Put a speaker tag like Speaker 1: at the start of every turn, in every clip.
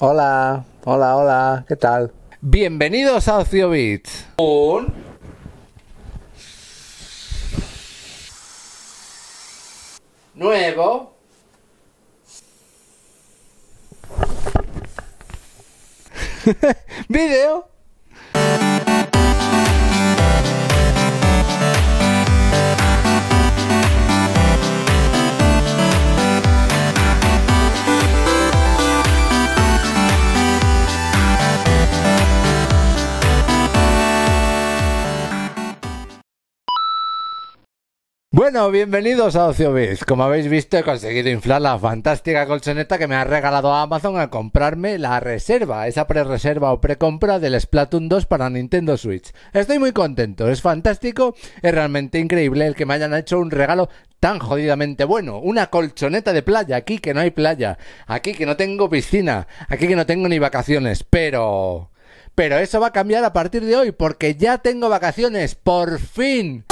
Speaker 1: Hola, hola, hola, ¿qué tal? Bienvenidos a Ciobit. Un... Nuevo... Video. Bueno, bienvenidos a Ocio Como habéis visto, he conseguido inflar la fantástica colchoneta que me ha regalado Amazon al comprarme la reserva, esa pre-reserva o pre-compra del Splatoon 2 para Nintendo Switch. Estoy muy contento, es fantástico, es realmente increíble el que me hayan hecho un regalo tan jodidamente bueno. Una colchoneta de playa, aquí que no hay playa, aquí que no tengo piscina, aquí que no tengo ni vacaciones, pero... Pero eso va a cambiar a partir de hoy, porque ya tengo vacaciones, por fin.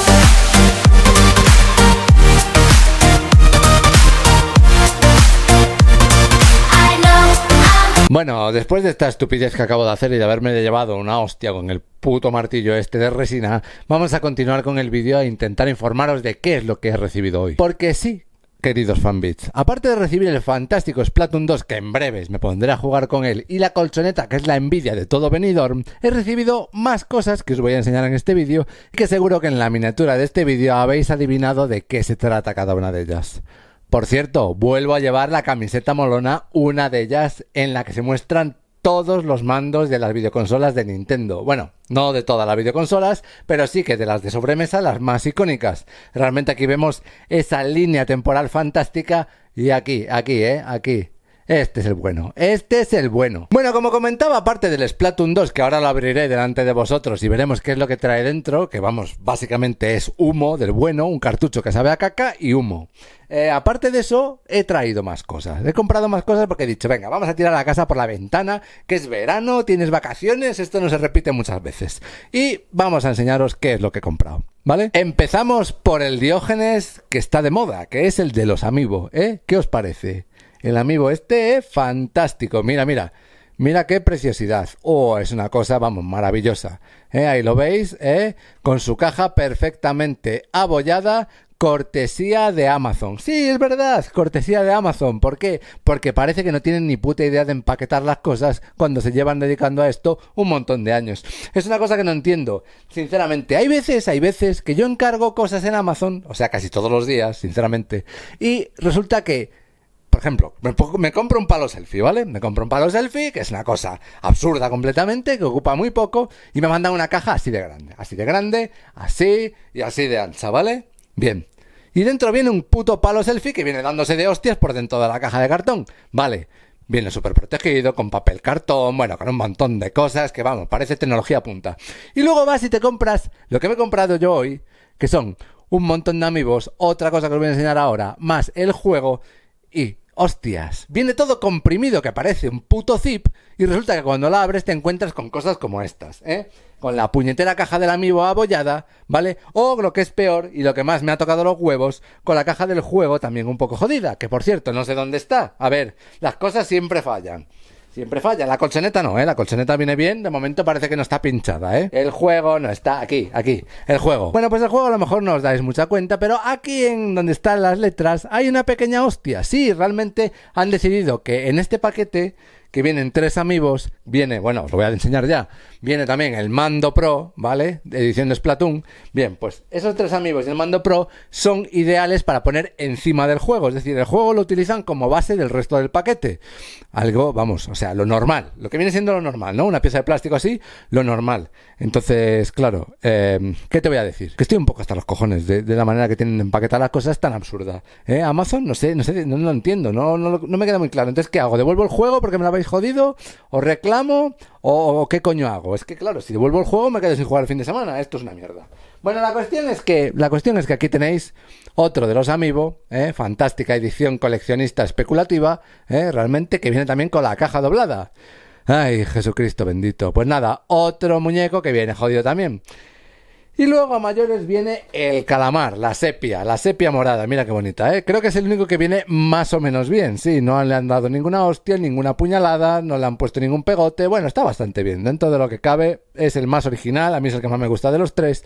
Speaker 1: Bueno, después de esta estupidez que acabo de hacer y de haberme llevado una hostia con el puto martillo este de resina, vamos a continuar con el vídeo e intentar informaros de qué es lo que he recibido hoy. Porque sí, queridos fanbits. Aparte de recibir el fantástico Splatoon 2, que en breves me pondré a jugar con él, y la colchoneta, que es la envidia de todo Benidorm, he recibido más cosas que os voy a enseñar en este vídeo, y que seguro que en la miniatura de este vídeo habéis adivinado de qué se trata cada una de ellas. Por cierto, vuelvo a llevar la camiseta molona, una de ellas en la que se muestran todos los mandos de las videoconsolas de Nintendo. Bueno, no de todas las videoconsolas, pero sí que de las de sobremesa, las más icónicas. Realmente aquí vemos esa línea temporal fantástica y aquí, aquí, ¿eh? Aquí. Este es el bueno, este es el bueno. Bueno, como comentaba, aparte del Splatoon 2, que ahora lo abriré delante de vosotros y veremos qué es lo que trae dentro, que vamos, básicamente es humo del bueno, un cartucho que sabe a caca y humo. Eh, aparte de eso, he traído más cosas. He comprado más cosas porque he dicho, venga, vamos a tirar la casa por la ventana, que es verano, tienes vacaciones, esto no se repite muchas veces. Y vamos a enseñaros qué es lo que he comprado. ¿Vale? Empezamos por el Diógenes que está de moda, que es el de los amigos, ¿eh? ¿Qué os parece? El amigo este es fantástico. Mira, mira. Mira qué preciosidad. Oh, es una cosa, vamos, maravillosa. ¿Eh? Ahí lo veis, ¿eh? Con su caja perfectamente abollada, cortesía de Amazon. Sí, es verdad, cortesía de Amazon. ¿Por qué? Porque parece que no tienen ni puta idea de empaquetar las cosas cuando se llevan dedicando a esto un montón de años. Es una cosa que no entiendo. Sinceramente, hay veces, hay veces que yo encargo cosas en Amazon, o sea, casi todos los días, sinceramente, y resulta que por ejemplo, me, compro un palo selfie, ¿vale? Me compro un palo selfie, que es una cosa absurda completamente, que ocupa muy poco, y me mandan una caja así de grande, así de grande, así y así de ancha, ¿vale? Bien. Y dentro viene un puto palo selfie que viene dándose de hostias por dentro de la caja de cartón, ¿vale? Viene súper protegido, con papel cartón, bueno, con un montón de cosas que vamos, parece tecnología punta. Y luego vas y te compras lo que me he comprado yo hoy, que son un montón de amigos, otra cosa que os voy a enseñar ahora, más el juego y Hostias, viene todo comprimido que parece un puto zip y resulta que cuando la abres te encuentras con cosas como estas, ¿eh? Con la puñetera caja del amigo abollada, ¿vale? O lo que es peor y lo que más me ha tocado los huevos, con la caja del juego también un poco jodida, que por cierto no sé dónde está. A ver, las cosas siempre fallan. Siempre falla. La colchoneta no, ¿eh? La colchoneta viene bien. De momento parece que no está pinchada, ¿eh? El juego no está aquí, aquí. El juego. Bueno, pues el juego a lo mejor no os dais mucha cuenta, pero aquí en donde están las letras hay una pequeña hostia. Sí, realmente han decidido que en este paquete que vienen tres amigos, viene, bueno, os lo voy a enseñar ya, viene también el Mando Pro, ¿vale? De edición de Splatoon. Bien, pues esos tres amigos y el Mando Pro son ideales para poner encima del juego, es decir, el juego lo utilizan como base del resto del paquete. Algo, vamos, o sea, lo normal, lo que viene siendo lo normal, ¿no? Una pieza de plástico así, lo normal. Entonces, claro, em, ¿qué te voy a decir? Que estoy un poco hasta los cojones de, la manera que tienen empaquetar las cosas tan absurda. ¿Eh? Amazon, no sé, no sé, no lo entiendo, no, no, no me queda muy claro. Entonces, ¿qué hago? ¿Devuelvo el juego porque me lo habéis jodido, o reclamo, o, qué coño hago. Es que claro, si devuelvo el juego me quedo sin jugar el fin de semana, esto es una mierda. Bueno, la cuestión es que, la cuestión es que aquí tenéis otro de los Amiibo, ¿eh? fantástica edición coleccionista especulativa, ¿eh? realmente que viene también con la caja doblada. Ay, Jesucristo bendito. Pues nada, otro muñeco que viene jodido también. Y luego a mayores viene el calamar, la sepia, la sepia morada. Mira qué bonita, ¿eh? Creo que es el único que viene más o menos bien. Sí, no le han dado ninguna hostia, ninguna puñalada, no le han puesto ningún pegote. Bueno, está bastante bien. Dentro de lo que cabe, es el más original, a mí es el que más me gusta de los tres.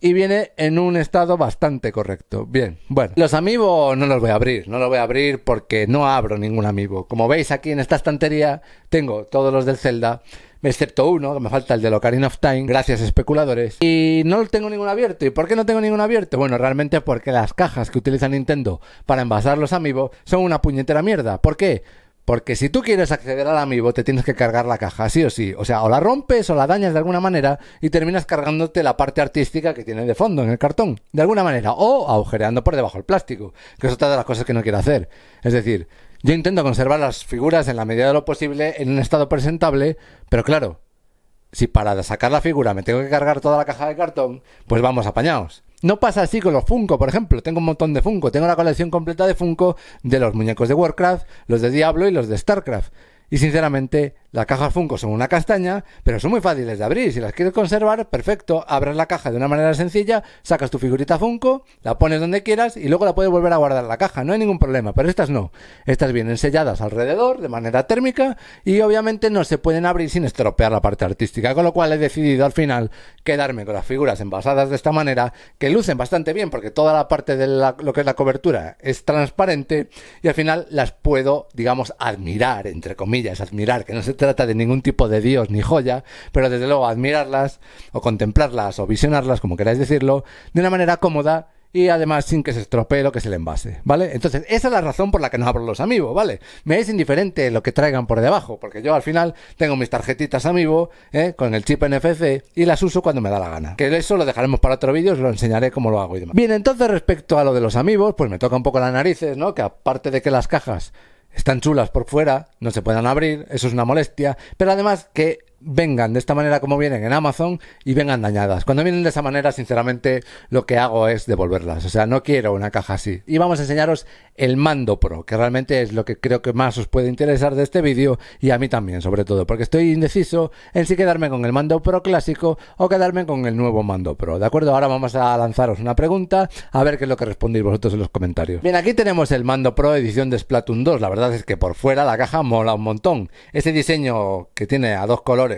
Speaker 1: Y viene en un estado bastante correcto. Bien, bueno. Los amigos no los voy a abrir, no los voy a abrir porque no abro ningún amigo. Como veis aquí en esta estantería, tengo todos los del Zelda excepto uno, que me falta el de Locarina of Time, gracias especuladores. Y no tengo ningún abierto. ¿Y por qué no tengo ningún abierto? Bueno, realmente porque las cajas que utiliza Nintendo para envasar los amigos son una puñetera mierda. ¿Por qué? Porque si tú quieres acceder al amiibo, te tienes que cargar la caja, sí o sí. O sea, o la rompes o la dañas de alguna manera y terminas cargándote la parte artística que tiene de fondo en el cartón, de alguna manera. O agujereando por debajo el plástico, que es otra de las cosas que no quiero hacer. Es decir, yo intento conservar las figuras en la medida de lo posible en un estado presentable, pero claro, si para sacar la figura me tengo que cargar toda la caja de cartón, pues vamos apañados. No pasa así con los Funko, por ejemplo. Tengo un montón de Funko. Tengo la colección completa de Funko de los muñecos de Warcraft, los de Diablo y los de Starcraft. Y sinceramente, las cajas Funko son una castaña, pero son muy fáciles de abrir. Si las quieres conservar, perfecto, abres la caja de una manera sencilla, sacas tu figurita Funko, la pones donde quieras y luego la puedes volver a guardar en la caja. No hay ningún problema, pero estas no. Estas vienen selladas alrededor de manera térmica y obviamente no se pueden abrir sin estropear la parte artística, con lo cual he decidido al final quedarme con las figuras envasadas de esta manera, que lucen bastante bien porque toda la parte de lo que es la cobertura es transparente y al final las puedo, digamos, admirar, entre comillas es admirar, que no se trata de ningún tipo de dios ni joya, pero desde luego admirarlas o contemplarlas o visionarlas, como queráis decirlo, de una manera cómoda y además sin que se estropee lo que se le envase, ¿vale? Entonces, esa es la razón por la que no abro los amigos, ¿vale? Me es indiferente lo que traigan por debajo, porque yo al final tengo mis tarjetitas amigo, ¿eh? con el chip NFC y las uso cuando me da la gana. Que eso lo dejaremos para otro vídeo, os lo enseñaré cómo lo hago y demás. Bien, entonces respecto a lo de los amigos, pues me toca un poco las narices, ¿no? Que aparte de que las cajas están chulas por fuera, no se puedan abrir, eso es una molestia, pero además que vengan de esta manera como vienen en Amazon y vengan dañadas. Cuando vienen de esa manera, sinceramente, lo que hago es devolverlas. O sea, no quiero una caja así. Y vamos a enseñaros el mando pro, que realmente es lo que creo que más os puede interesar de este vídeo y a mí también, sobre todo, porque estoy indeciso en si quedarme con el mando pro clásico o quedarme con el nuevo mando pro. ¿De acuerdo? Ahora vamos a lanzaros una pregunta, a ver qué es lo que respondéis vosotros en los comentarios. Bien, aquí tenemos el mando pro edición de Splatoon 2. La verdad es que por fuera la caja mola un montón. Ese diseño que tiene a dos colores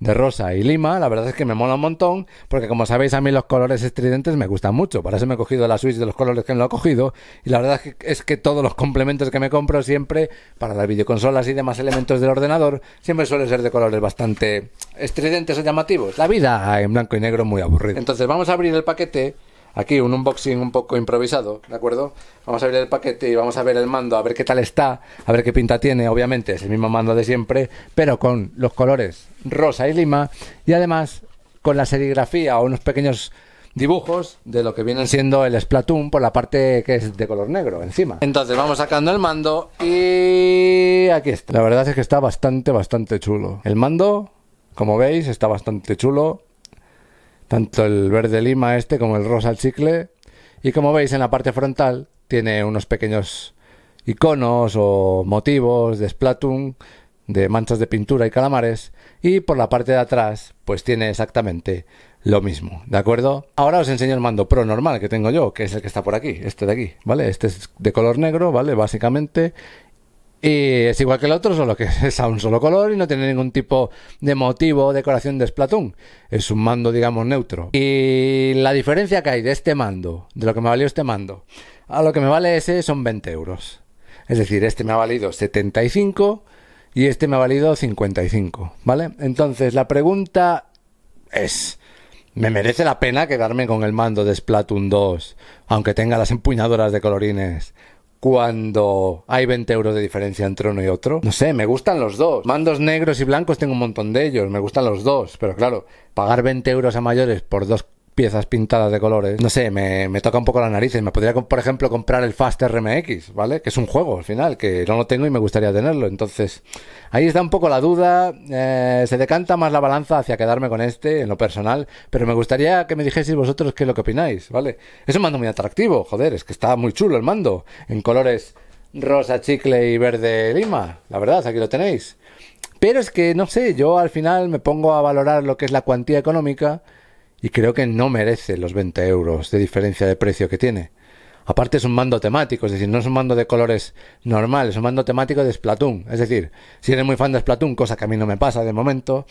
Speaker 1: de rosa y lima, la verdad es que me mola un montón, porque como sabéis a mí los colores estridentes me gustan mucho, para eso me he cogido la Switch de los colores que me lo he cogido, y la verdad es que, todos los complementos que me compro siempre para las videoconsolas y demás elementos del ordenador siempre suelen ser de colores bastante estridentes o llamativos. La vida en blanco y negro muy aburrida. Entonces vamos a abrir el paquete aquí un unboxing un poco improvisado, ¿de acuerdo? Vamos a abrir el paquete y vamos a ver el mando, a ver qué tal está, a ver qué pinta tiene. Obviamente es el mismo mando de siempre, pero con los colores rosa y lima y además con la serigrafía o unos pequeños dibujos de lo que vienen siendo el Splatoon por la parte que es de color negro encima. Entonces vamos sacando el mando y aquí está. La verdad es que está bastante, bastante chulo. El mando, como veis, está bastante chulo tanto el verde lima este como el rosa chicle. Y como veis en la parte frontal tiene unos pequeños iconos o motivos de Splatoon, de manchas de pintura y calamares. Y por la parte de atrás pues tiene exactamente lo mismo, ¿de acuerdo? Ahora os enseño el mando Pro normal que tengo yo, que es el que está por aquí, este de aquí, ¿vale? Este es de color negro, ¿vale? Básicamente, y es igual que el otro, solo que es a un solo color y no tiene ningún tipo de motivo o decoración de Splatoon. Es un mando, digamos, neutro. Y la diferencia que hay de este mando, de lo que me valió este mando, a lo que me vale ese son 20 euros. Es decir, este me ha valido 75 y este me ha valido 55, ¿vale? Entonces, la pregunta es... ¿Me merece la pena quedarme con el mando de Splatoon 2, aunque tenga las empuñadoras de colorines cuando hay 20 euros de diferencia entre uno y otro. No sé, me gustan los dos. Mandos negros y blancos tengo un montón de ellos, me gustan los dos, pero claro, pagar 20 euros a mayores por dos piezas pintadas de colores. No sé, me, toca un poco las narices. Me podría, por ejemplo, comprar el Fast RMX, ¿vale? Que es un juego al final, que no lo tengo y me gustaría tenerlo. Entonces, ahí está un poco la duda. Eh, se decanta más la balanza hacia quedarme con este en lo personal, pero me gustaría que me dijeseis vosotros qué es lo que opináis, ¿vale? Es un mando muy atractivo, joder, es que está muy chulo el mando, en colores rosa, chicle y verde lima. La verdad, aquí lo tenéis. Pero es que, no sé, yo al final me pongo a valorar lo que es la cuantía económica y creo que no merece los 20 euros de diferencia de precio que tiene. Aparte es un mando temático, es decir, no es un mando de colores normal, es un mando temático de Splatoon. Es decir, si eres muy fan de Splatoon, cosa que a mí no me pasa de momento,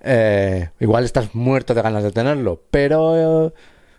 Speaker 1: eh, igual estás muerto de ganas de tenerlo, pero...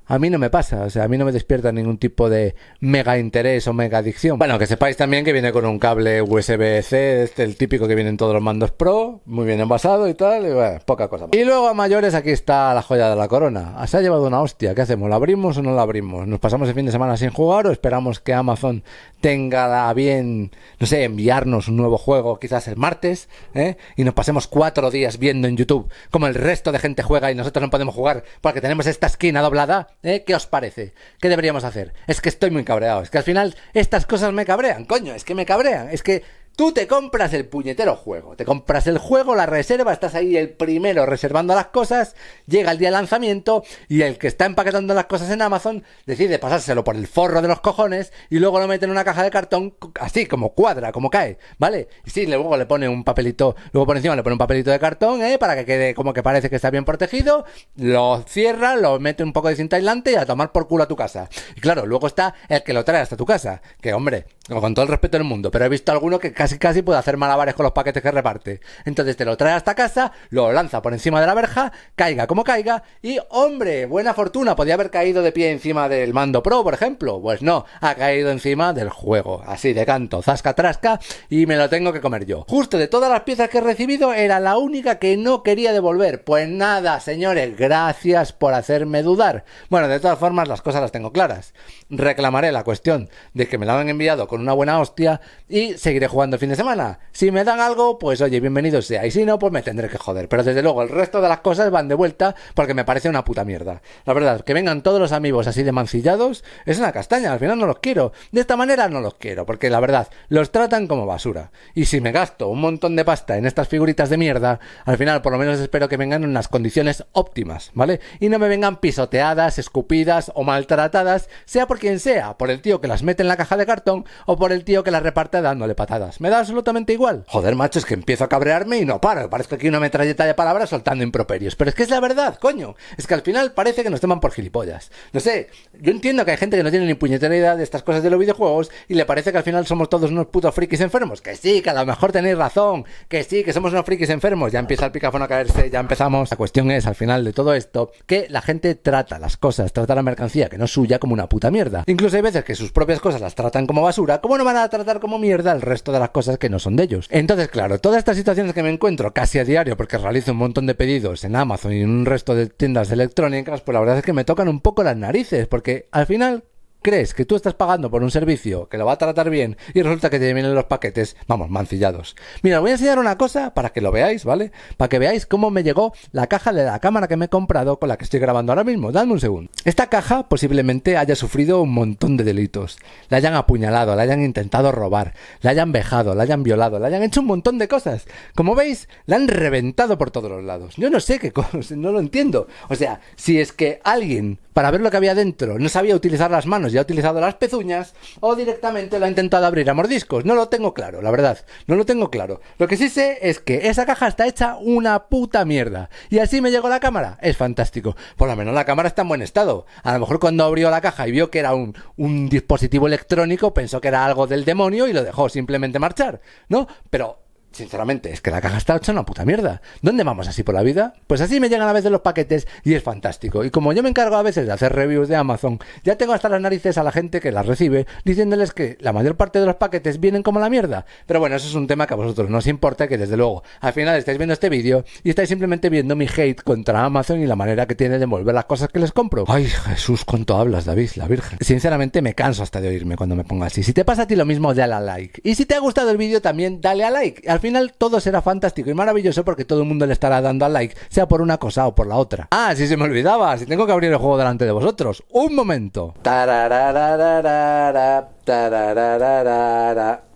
Speaker 1: A mí no me pasa, o sea, a mí no me despierta ningún tipo de mega interés o mega adicción. Bueno, que sepáis también que viene con un cable USB-C, este, el típico que viene en todos los mandos Pro, muy bien envasado y tal, y bueno, poca cosa Y luego a mayores aquí está la joya de la corona. Se ha llevado una hostia, ¿qué hacemos? ¿La abrimos o no la abrimos? ¿Nos pasamos el fin de semana sin jugar o esperamos que Amazon tenga bien, no sé, enviarnos un nuevo juego quizás el martes, ¿eh? Y nos pasemos cuatro días viendo en YouTube como el resto de gente juega y nosotros no podemos jugar porque tenemos esta esquina doblada? ¿eh? ¿Qué os parece? ¿Qué deberíamos hacer? Es que estoy muy cabreado. Es que al final estas cosas me cabrean, coño, es que me cabrean. Es que Tú te compras el puñetero juego, te compras el juego, la reserva, estás ahí el primero reservando las cosas, llega el día de lanzamiento y el que está empaquetando las cosas en Amazon decide pasárselo por el forro de los cojones y luego lo mete en una caja de cartón así como cuadra, como cae, ¿vale? Y sí, luego le pone un papelito, luego por encima le pone un papelito de cartón, ¿eh? Para que quede como que parece que está bien protegido, lo cierra, lo mete un poco de cinta aislante y a tomar por culo a tu casa. Y claro, luego está el que lo trae hasta tu casa, que hombre, con todo el respeto del mundo, pero he visto alguno que casi casi puede hacer malabares con los paquetes que reparte. Entonces te lo trae hasta casa, lo lanza por encima de la verja, caiga como caiga, y hombre, buena fortuna, podía haber caído de pie encima del mando pro, por ejemplo. Pues no, ha caído encima del juego, así de canto, zasca trasca, y me lo tengo que comer yo. Justo de todas las piezas que he recibido, era la única que no quería devolver. Pues nada, señores, gracias por hacerme dudar. Bueno, de todas formas, las cosas las tengo claras. Reclamaré la cuestión de que me la han enviado con una buena hostia y seguiré jugando fin de semana. Si me dan algo, pues oye, bienvenido sea. Y si no, pues me tendré que joder. Pero desde luego, el resto de las cosas van de vuelta porque me parece una puta mierda. La verdad, que vengan todos los amigos así de mancillados es una castaña. Al final no los quiero. De esta manera no los quiero, porque la verdad, los tratan como basura. Y si me gasto un montón de pasta en estas figuritas de mierda, al final por lo menos espero que vengan en unas condiciones óptimas, ¿vale? Y no me vengan pisoteadas, escupidas o maltratadas, sea por quien sea, por el tío que las mete en la caja de cartón o por el tío que las reparte dándole patadas. Me da absolutamente igual. Joder, macho, es que empiezo a cabrearme y no paro. que aquí una metralleta de palabras soltando improperios. Pero es que es la verdad, coño. Es que al final parece que nos toman por gilipollas. No sé, yo entiendo que hay gente que no tiene ni puñetera idea de estas cosas de los videojuegos y le parece que al final somos todos unos putos frikis enfermos. Que sí, que a lo mejor tenéis razón. Que sí, que somos unos frikis enfermos. Ya empieza el picafón a caerse, ya empezamos. La cuestión es, al final de todo esto, que la gente trata las cosas, trata la mercancía que no es suya como una puta mierda. Incluso hay veces que sus propias cosas las tratan como basura. ¿Cómo no van a tratar como mierda el resto de la cosas que no son de ellos. Entonces, claro, todas estas situaciones que me encuentro casi a diario porque realizo un montón de pedidos en Amazon y en un resto de tiendas electrónicas, pues la verdad es que me tocan un poco las narices, porque al final, crees que tú estás pagando por un servicio que lo va a tratar bien y resulta que te vienen los paquetes, vamos, mancillados. Mira, os voy a enseñar una cosa para que lo veáis, ¿vale? Para que veáis cómo me llegó la caja de la cámara que me he comprado con la que estoy grabando ahora mismo. Dadme un segundo. Esta caja posiblemente haya sufrido un montón de delitos. La hayan apuñalado, la hayan intentado robar, la hayan vejado, la hayan violado, la hayan hecho un montón de cosas. Como veis, la han reventado por todos los lados. Yo no sé qué cosa, no lo entiendo. O sea, si es que alguien, para ver lo que había dentro, no sabía utilizar las manos, ya ha utilizado las pezuñas o directamente lo ha intentado abrir a mordiscos. No lo tengo claro, la verdad. No lo tengo claro. Lo que sí sé es que esa caja está hecha una puta mierda. Y así me llegó la cámara. Es fantástico. Por lo menos la cámara está en buen estado. A lo mejor cuando abrió la caja y vio que era un, un dispositivo electrónico, pensó que era algo del demonio y lo dejó simplemente marchar. ¿No? Pero sinceramente, es que la caja está hecha una puta mierda. ¿Dónde vamos así por la vida? Pues así me llegan a veces los paquetes y es fantástico. Y como yo me encargo a veces de hacer reviews de Amazon, ya tengo hasta las narices a la gente que las recibe diciéndoles que la mayor parte de los paquetes vienen como la mierda. Pero bueno, eso es un tema que a vosotros no os importa, que desde luego al final estáis viendo este vídeo y estáis simplemente viendo mi hate contra Amazon y la manera que tiene de envolver las cosas que les compro. Ay, Jesús, cuánto hablas, David, la Virgen. Sinceramente me canso hasta de oírme cuando me pongo así. Si te pasa a ti lo mismo, dale a like. Y si te ha gustado el vídeo también, dale a like. Al final todo será fantástico y maravilloso porque todo el mundo le estará dando al like, sea por una cosa o por la otra. Ah, si se me olvidaba, si tengo que abrir el juego delante de vosotros. Un momento.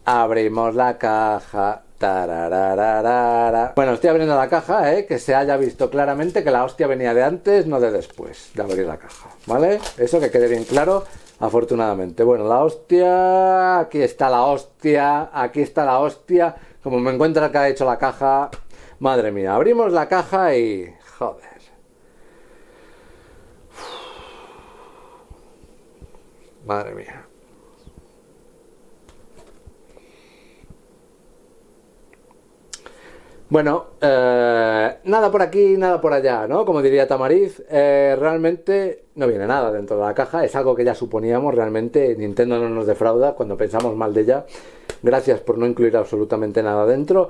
Speaker 1: Abrimos la caja. Bueno, estoy abriendo la caja, ¿eh? que se haya visto claramente que la hostia venía de antes, no de después de abrir la caja, ¿vale? Eso que quede bien claro, afortunadamente. Bueno, la hostia, aquí está la hostia, aquí está la hostia. Como me encuentra que ha hecho la caja, madre mía, abrimos la caja y... joder. Madre mía. Bueno, eh, nada por aquí, nada por allá, ¿no? Como diría Tamariz, eh, realmente no viene nada dentro de la caja, es algo que ya suponíamos, realmente Nintendo no nos defrauda cuando pensamos mal de ella. Gracias por no incluir absolutamente nada dentro.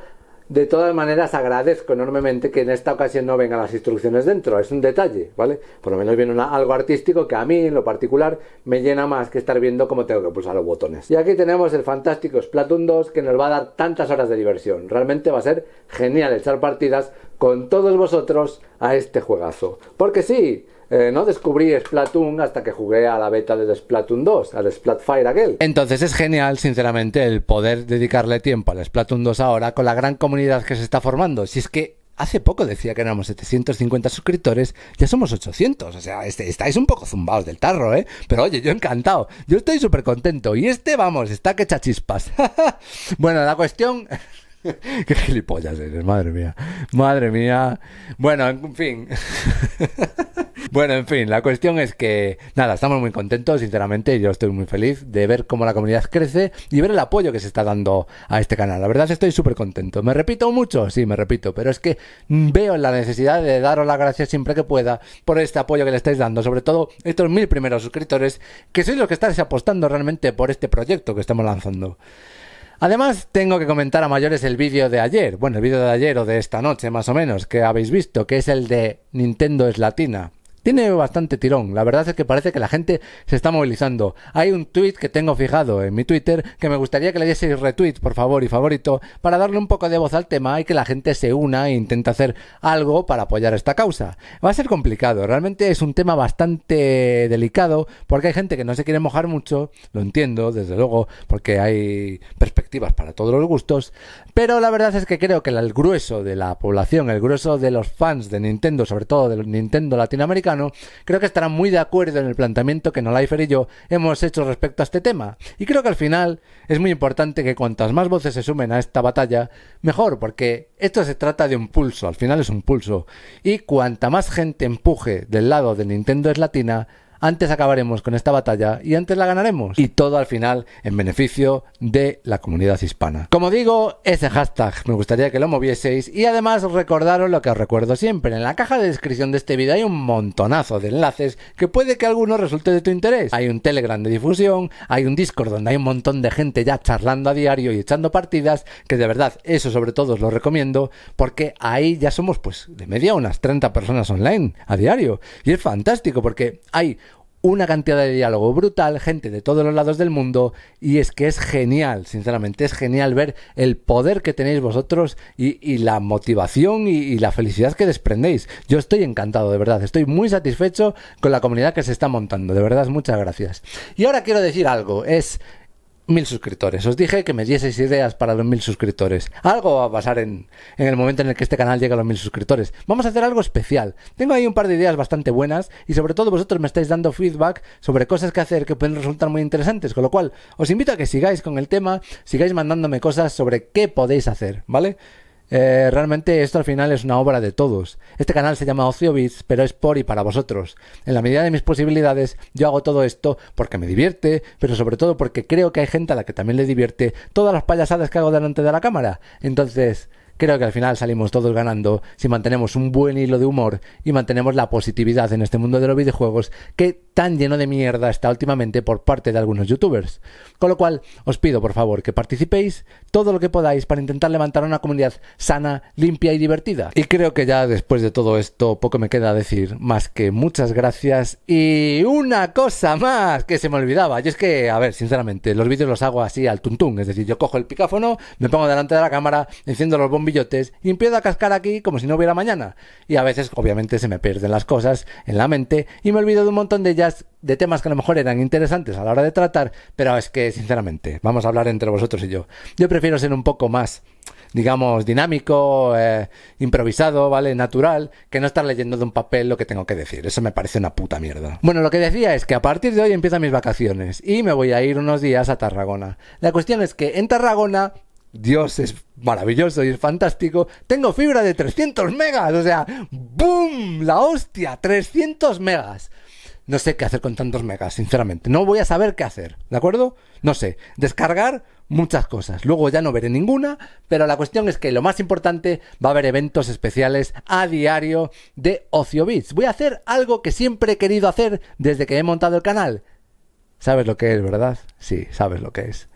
Speaker 1: De todas maneras, agradezco enormemente que en esta ocasión no vengan las instrucciones dentro. Es un detalle, ¿vale? Por lo menos viene algo artístico que a mí, en lo particular, me llena más que estar viendo cómo tengo que pulsar los botones. Y aquí tenemos el fantástico Splatoon 2 que nos va a dar tantas horas de diversión. Realmente va a ser genial echar partidas con todos vosotros a este juegazo. Porque sí, eh, no descubrí Splatoon hasta que jugué a la beta del Splatoon 2, al Splatfire aquel. Entonces es genial, sinceramente, el poder dedicarle tiempo al Splatoon 2 ahora con la gran comunidad que se está formando. Si es que Hace poco decía que éramos 750 suscriptores, ya somos 800. O sea, este, estáis un poco zumbados del tarro, ¿eh? Pero oye, yo encantado. Yo estoy súper contento. Y este, vamos, está que chispas. bueno, la cuestión... Qué gilipollas eres, madre mía. Madre mía. Bueno, en fin. bueno, en fin, la cuestión es que, nada, estamos muy contentos, sinceramente, yo estoy muy feliz de ver cómo la comunidad crece y ver el apoyo que se está dando a este canal. La verdad es que estoy súper contento. ¿Me repito mucho? Sí, me repito, pero es que veo la necesidad de daros las gracias siempre que pueda por este apoyo que le estáis dando, sobre todo estos mil primeros suscriptores, que sois los que estáis apostando realmente por este proyecto que estamos lanzando. Además, tengo que comentar a mayores el vídeo de ayer, bueno, el vídeo de ayer o de esta noche más o menos, que habéis visto, que es el de Nintendo es Latina tiene bastante tirón. La verdad es que parece que la gente se está movilizando. Hay un tweet que tengo fijado en mi Twitter que me gustaría que le dieseis retweet, por favor, y favorito, para darle un poco de voz al tema y que la gente se una e intente hacer algo para apoyar esta causa. Va a ser complicado, realmente es un tema bastante delicado porque hay gente que no se quiere mojar mucho, lo entiendo, desde luego, porque hay perspectivas para todos los gustos, pero la verdad es que creo que el grueso de la población, el grueso de los fans de Nintendo, sobre todo de Nintendo Latinoamérica, creo que estarán muy de acuerdo en el planteamiento que Nolifer y yo hemos hecho respecto a este tema. Y creo que al final es muy importante que cuantas más voces se sumen a esta batalla, mejor, porque esto se trata de un pulso, al final es un pulso. Y cuanta más gente empuje del lado de Nintendo es latina, antes acabaremos con esta batalla y antes la ganaremos. Y todo al final en beneficio de la comunidad hispana. Como digo, ese hashtag me gustaría que lo movieseis y además recordaros lo que os recuerdo siempre. En la caja de descripción de este vídeo hay un montonazo de enlaces que puede que alguno resulte de tu interés. Hay un Telegram de difusión, hay un Discord donde hay un montón de gente ya charlando a diario y echando partidas, que de verdad eso sobre todo os lo recomiendo porque ahí ya somos pues de media unas 30 personas online a diario. Y es fantástico porque hay una cantidad de diálogo brutal, gente de todos los lados del mundo, y es que es genial, sinceramente, es genial ver el poder que tenéis vosotros y, la motivación y, y, la felicidad que desprendéis. Yo estoy encantado, de verdad, estoy muy satisfecho con la comunidad que se está montando, de verdad, muchas gracias. Y ahora quiero decir algo, es mil suscriptores. Os dije que me dieseis ideas para los mil suscriptores. Algo va a pasar en, en, el momento en el que este canal llegue a los mil suscriptores. Vamos a hacer algo especial. Tengo ahí un par de ideas bastante buenas y sobre todo vosotros me estáis dando feedback sobre cosas que hacer que pueden resultar muy interesantes. Con lo cual, os invito a que sigáis con el tema, sigáis mandándome cosas sobre qué podéis hacer, ¿vale? Eh, realmente esto al final es una obra de todos. Este canal se llama Ocio pero es por y para vosotros. En la medida de mis posibilidades, yo hago todo esto porque me divierte, pero sobre todo porque creo que hay gente a la que también le divierte todas las payasadas que hago delante de la cámara. Entonces, creo que al final salimos todos ganando si mantenemos un buen hilo de humor y mantenemos la positividad en este mundo de los videojuegos que tan lleno de mierda está últimamente por parte de algunos youtubers. Con lo cual, os pido por favor que participéis, todo lo que podáis para intentar levantar una comunidad sana, limpia y divertida. Y creo que ya después de todo esto poco me queda decir más que muchas gracias y una cosa más que se me olvidaba. Y es que, a ver, sinceramente, los vídeos los hago así al tuntún, es decir, yo cojo el picáfono, me pongo delante de la cámara, enciendo los bombillotes y empiezo a cascar aquí como si no hubiera mañana. Y a veces, obviamente, se me pierden las cosas en la mente y me olvido de un montón de ellas de temas que a lo mejor eran interesantes a la hora de tratar, pero es que, sinceramente, vamos a hablar entre vosotros y yo. Yo prefiero ser un poco más, digamos, dinámico, eh, improvisado, ¿vale? Natural, que no estar leyendo de un papel lo que tengo que decir. Eso me parece una puta mierda. Bueno, lo que decía es que a partir de hoy empiezan mis vacaciones y me voy a ir unos días a Tarragona. La cuestión es que en Tarragona Dios es maravilloso y es fantástico. Tengo fibra de 300 megas, o sea, ¡boom! La hostia, 300 megas. No sé qué hacer con tantos megas, sinceramente. No voy a saber qué hacer, ¿de acuerdo? No sé. Descargar muchas cosas. Luego ya no veré ninguna, pero la cuestión es que lo más importante va a haber eventos especiales a diario de Ocio Voy a hacer algo que siempre he querido hacer desde que he montado el canal. ¿Sabes lo que es, verdad? Sí, sabes lo que es.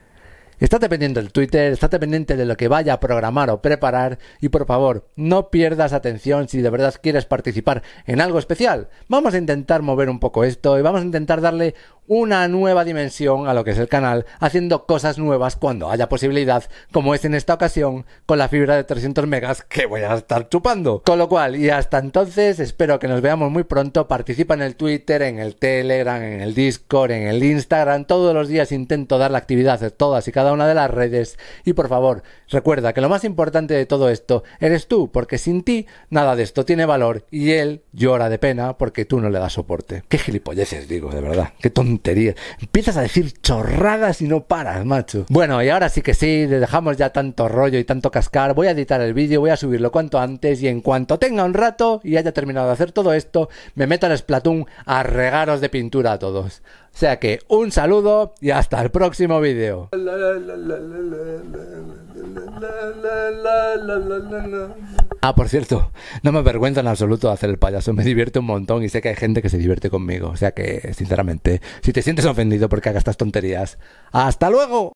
Speaker 1: Está pendiente del Twitter, está pendiente de lo que vaya a programar o preparar y por favor no pierdas atención si de verdad quieres participar en algo especial. Vamos a intentar mover un poco esto y vamos a intentar darle una nueva dimensión a lo que es el canal, haciendo cosas nuevas cuando haya posibilidad, como es en esta ocasión con la fibra de 300 megas que voy a estar chupando. Con lo cual, y hasta entonces, espero que nos veamos muy pronto. Participa en el Twitter, en el Telegram, en el Discord, en el Instagram. Todos los días intento dar la actividad de todas y cada una de las redes. Y por favor, recuerda que lo más importante de todo esto eres tú, porque sin ti nada de esto tiene valor y él llora de pena porque tú no le das soporte. Qué gilipolleces digo, de verdad, qué tontería. Empiezas a decir chorradas y no paras, macho. Bueno, y ahora sí que sí, le dejamos ya tanto rollo y tanto cascar. Voy a editar el vídeo, voy a subirlo cuanto antes y en cuanto tenga un rato y haya terminado de hacer todo esto, me meto al Splatoon a regaros de pintura a todos. O sea que un saludo y hasta el próximo vídeo. Ah, por cierto, no me avergüenza en absoluto hacer el payaso, me divierte un montón y sé que hay gente que se divierte conmigo, o sea que, sinceramente, si te sientes ofendido porque hagas estas tonterías, ¡hasta luego!